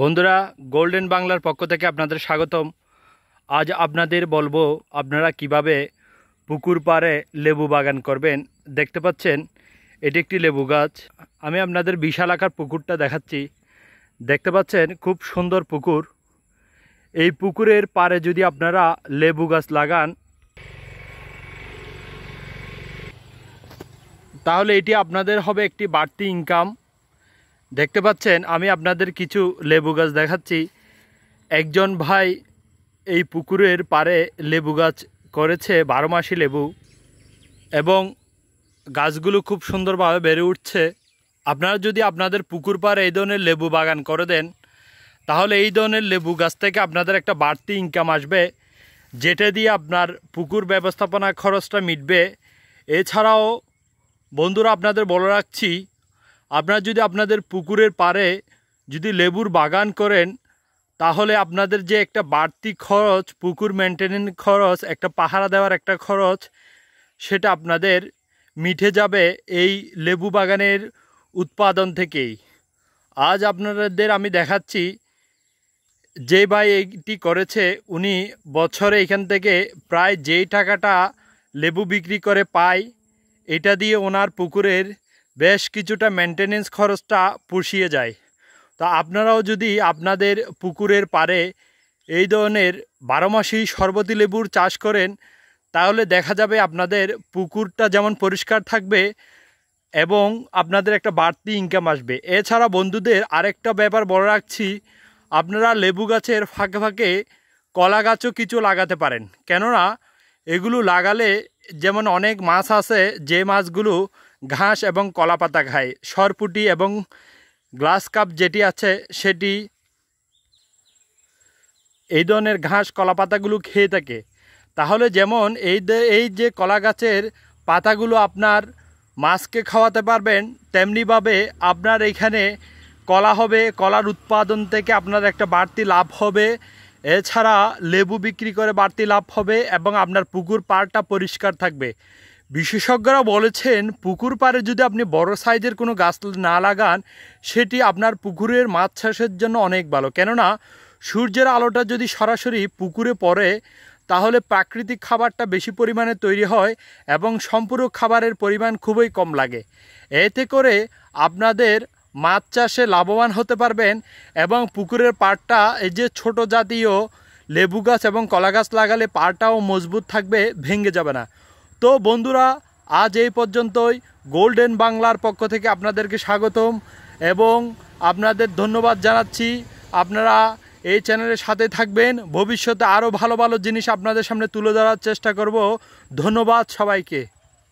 বন্ধুরা গোল্ডেন বাংলার পক্ষ থেকে আপনাদের স্বাগতম আজ আপনাদের বলবো আপনারা কিভাবে পুকুর পাড়ে লেবু বাগান করবেন দেখতে পাচ্ছেন এটি একটি লেবু গাছ আমি আপনাদের বিশাল আকার পুকুরটা দেখাচ্ছি দেখতে পাচ্ছেন খুব সুন্দর পুকুর এই পুকুরের পাড়ে যদি আপনারা লেবু গাছ লাগান তাহলে এটি আপনাদের হবে একটি বাড়তি ইনকাম দেখতে পাচ্ছেন আমি আপনাদের কিছু লেবু গাছ দেখাচ্ছি একজন ভাই এই পুকুরের পারে লেবু গাছ করেছে বারো মাসি লেবু এবং গাছগুলো খুব সুন্দরভাবে বেড়ে উঠছে আপনারা যদি আপনাদের পুকুর পাড়ে এই ধরনের লেবু বাগান করে দেন তাহলে এই ধরনের লেবু গাছ থেকে আপনাদের একটা বাড়তি ইনকাম আসবে যেটা দিয়ে আপনার পুকুর ব্যবস্থাপনা খরচটা মিটবে এছাড়াও বন্ধুরা আপনাদের বলে রাখছি আপনার যদি আপনাদের পুকুরের পারে যদি লেবুর বাগান করেন তাহলে আপনাদের যে একটা বাড়তি খরচ পুকুর মেনটেনেন্স খরচ একটা পাহারা দেওয়ার একটা খরচ সেটা আপনাদের মিঠে যাবে এই লেবু বাগানের উৎপাদন থেকেই আজ আপনাদের আমি দেখাচ্ছি যে ভাই এইটি করেছে উনি বছরে এখান থেকে প্রায় যেই টাকাটা লেবু বিক্রি করে পায় এটা দিয়ে ওনার পুকুরের বেশ কিছুটা মেনটেনেন্স খরচটা পুষিয়ে যায় তো আপনারাও যদি আপনাদের পুকুরের পারে এই ধরনের বারো মাসেই শরবতি লেবুর চাষ করেন তাহলে দেখা যাবে আপনাদের পুকুরটা যেমন পরিষ্কার থাকবে এবং আপনাদের একটা বাড়তি ইনকাম আসবে এছাড়া বন্ধুদের আরেকটা ব্যাপার বলে রাখছি আপনারা লেবু গাছের ফাঁকে ফাঁকে কলা গাছও কিছু লাগাতে পারেন কেননা এগুলো লাগালে যেমন অনেক মাছ আছে যে মাছগুলো ঘাস এবং কলাপাতা খায় সরপুটি এবং গ্লাস কাপ যেটি আছে সেটি এই ধরনের ঘাস কলাপাতাগুলো খেয়ে থাকে তাহলে যেমন এই এই যে কলা গাছের পাতাগুলো আপনার মাছকে খাওয়াতে পারবেন তেমনিভাবে আপনার এখানে কলা হবে কলার উৎপাদন থেকে আপনার একটা বাড়তি লাভ হবে এছাড়া লেবু বিক্রি করে বাড়তি লাভ হবে এবং আপনার পুকুর পাড়টা পরিষ্কার থাকবে বিশেষজ্ঞরা বলেছেন পুকুর পাড়ে যদি আপনি বড় সাইজের কোনো গাছ না লাগান সেটি আপনার পুকুরের মাছ চাষের জন্য অনেক ভালো কেননা সূর্যের আলোটা যদি সরাসরি পুকুরে পড়ে তাহলে প্রাকৃতিক খাবারটা বেশি পরিমাণে তৈরি হয় এবং সম্পূরক খাবারের পরিমাণ খুবই কম লাগে এতে করে আপনাদের মাছ চাষে লাভবান হতে পারবেন এবং পুকুরের পাড়টা এই যে ছোট জাতীয় লেবু গাছ এবং কলা গাছ লাগালে পাড়টাও মজবুত থাকবে ভেঙে যাবে না তো বন্ধুরা আজ এই পর্যন্তই গোল্ডেন বাংলার পক্ষ থেকে আপনাদেরকে স্বাগতম এবং আপনাদের ধন্যবাদ জানাচ্ছি আপনারা এই চ্যানেলের সাথে থাকবেন ভবিষ্যতে আরও ভালো ভালো জিনিস আপনাদের সামনে তুলে ধরার চেষ্টা করব ধন্যবাদ সবাইকে